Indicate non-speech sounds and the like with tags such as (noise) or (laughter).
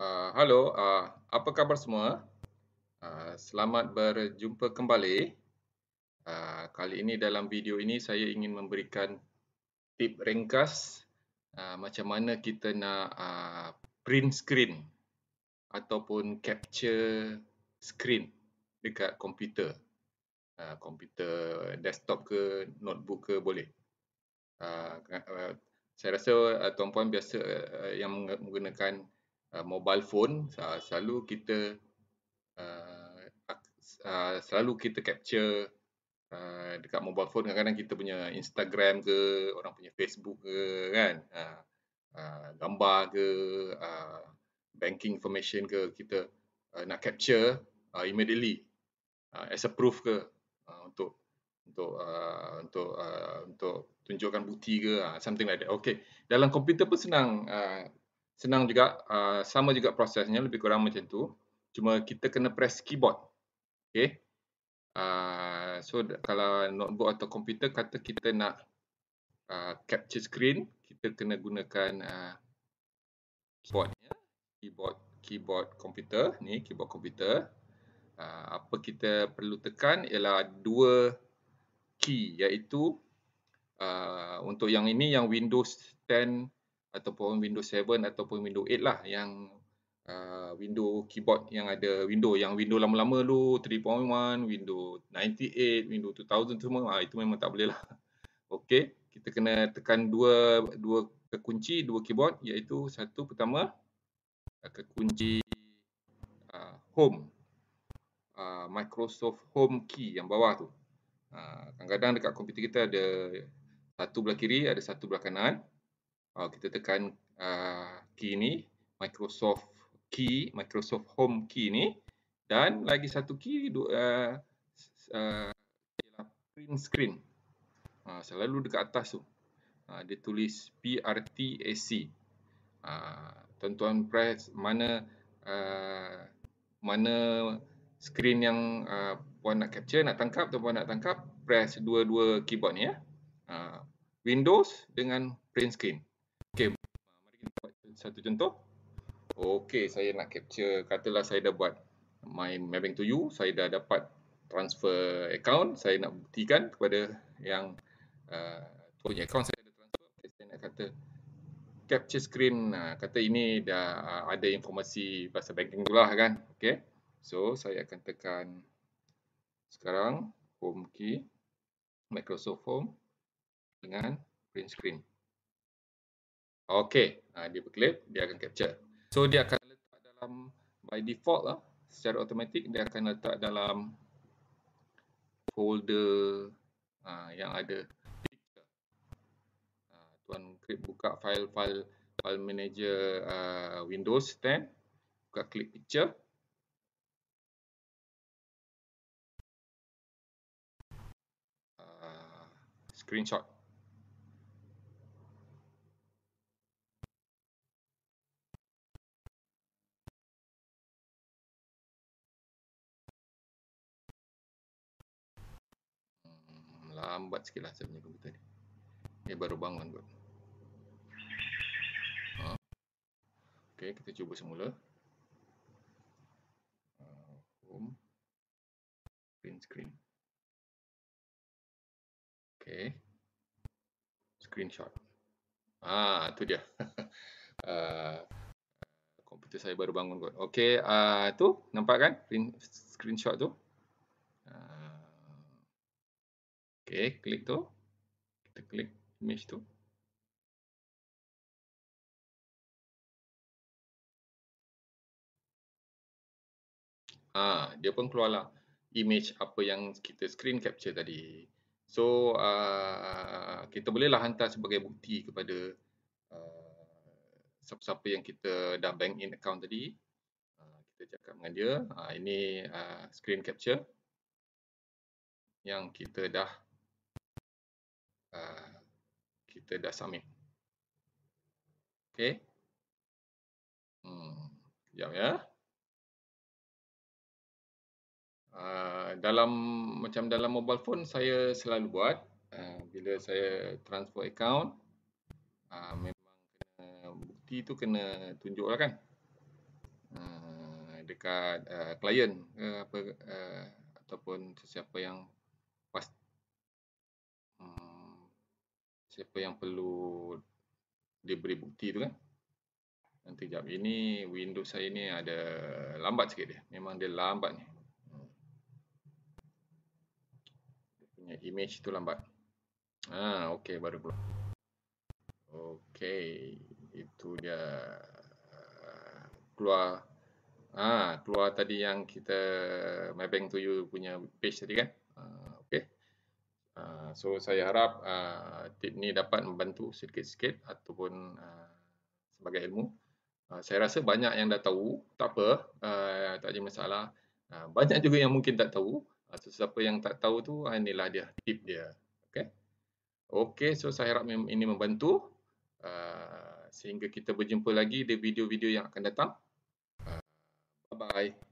Ah, halo, uh, uh, apa khabar semua? Uh, selamat berjumpa kembali. Uh, kali ini dalam video ini saya ingin memberikan tip ringkas uh, macam mana kita nak uh, print screen ataupun capture screen dekat komputer. Uh, komputer desktop ke notebook ke boleh. Uh, uh, saya rasa uh, tuan-puan biasa uh, yang menggunakan Uh, mobile phone uh, selalu kita uh, uh, selalu kita capture uh, dekat mobile phone kadang-kadang kita punya Instagram ke orang punya Facebook ke kan uh, uh, gambar ke uh, banking information ke kita uh, nak capture uh, immediately uh, as a proof ke uh, untuk untuk uh, untuk uh, untuk tunjukkan bukti ke uh, something like that okay dalam komputer pun senang uh, senang juga uh, sama juga prosesnya lebih kurang macam tu cuma kita kena press keyboard okay? uh, so kalau notebook atau komputer kata kita nak uh, capture screen kita kena gunakan uh, keyboard ya keyboard keyboard komputer ni keyboard komputer uh, apa kita perlu tekan ialah dua key iaitu uh, untuk yang ini yang Windows 10 ataupun Windows 7 ataupun Windows 8 lah yang uh, Windows keyboard yang ada Windows yang Windows lama-lama dulu 3.1, Windows 98, Windows 2000 semua ha, itu memang tak boleh lah. (laughs) Okey, kita kena tekan dua dua kekunci dua keyboard iaitu satu pertama uh, kekunci uh, home uh, Microsoft home key yang bawah tu. Uh, kadang-kadang uh, dekat komputer kita ada satu belah kiri, ada satu belah kanan. Ah, kita tekan uh, key ni Microsoft key Microsoft home key ni dan lagi satu key uh, uh, print screen uh, selalu dekat atas tu uh, dia tulis PRTAC uh, tuan-tuan press mana uh, mana screen yang uh, puan nak capture nak tangkap atau puan nak tangkap press dua-dua keyboard ni ya uh, Windows dengan print screen satu contoh. Okey, saya nak capture katalah saya dah buat my mapping to you, saya dah dapat transfer account, saya nak buktikan kepada yang uh, punya account saya dah transfer. saya nak kata capture screen uh, kata ini dah uh, ada informasi pasal banking tu lah kan. Okey. So, saya akan tekan sekarang home key Microsoft Home dengan print screen. Okay, ha, dia berclip, dia akan capture. So dia akan letak dalam by default lah, secara automatik dia akan letak dalam folder ha, yang ada picture. Ha, tuan klik buka file-file file manager uh, Windows 10, buka klik picture. screenshot lambat sikit lah saya punya komputer ni baru bangun kot ha. Ok kita cuba semula ha, Home Screen screen Okay, Screenshot Ah tu dia uh, (laughs) Komputer saya baru bangun kot Okay, uh, tu nampak kan Screenshot tu okay, klik tu kita klik image tu ah dia pun keluarlah image apa yang kita screen capture tadi so uh, kita bolehlah hantar sebagai bukti kepada siapa-siapa uh, yang kita dah bank in account tadi uh, kita cakap dengan dia uh, ini uh, screen capture yang kita dah kita dah submit. Okay. Hmm, sekejap ya. Uh, dalam macam dalam mobile phone saya selalu buat uh, bila saya transfer account uh, memang kena bukti tu kena tunjuklah kan uh, dekat uh, client uh, apa uh, ataupun sesiapa yang siapa yang perlu diberi bukti tu kan. Nanti jap ini Windows saya ni ada lambat sikit dia. Memang dia lambat ni. punya image tu lambat. Ah okey baru keluar. Okey, itu dia keluar ah keluar tadi yang kita Mapping to you punya page tadi kan. Ah, so saya harap uh, tip ni dapat membantu sikit-sikit ataupun uh, sebagai ilmu. Uh, saya rasa banyak yang dah tahu, tak apa, uh, tak ada masalah. Uh, banyak juga yang mungkin tak tahu. So, siapa yang tak tahu tu, inilah dia, tip dia. Okay. Okay, so saya harap ini membantu. Uh, sehingga kita berjumpa lagi di video-video yang akan datang. Uh, bye-bye.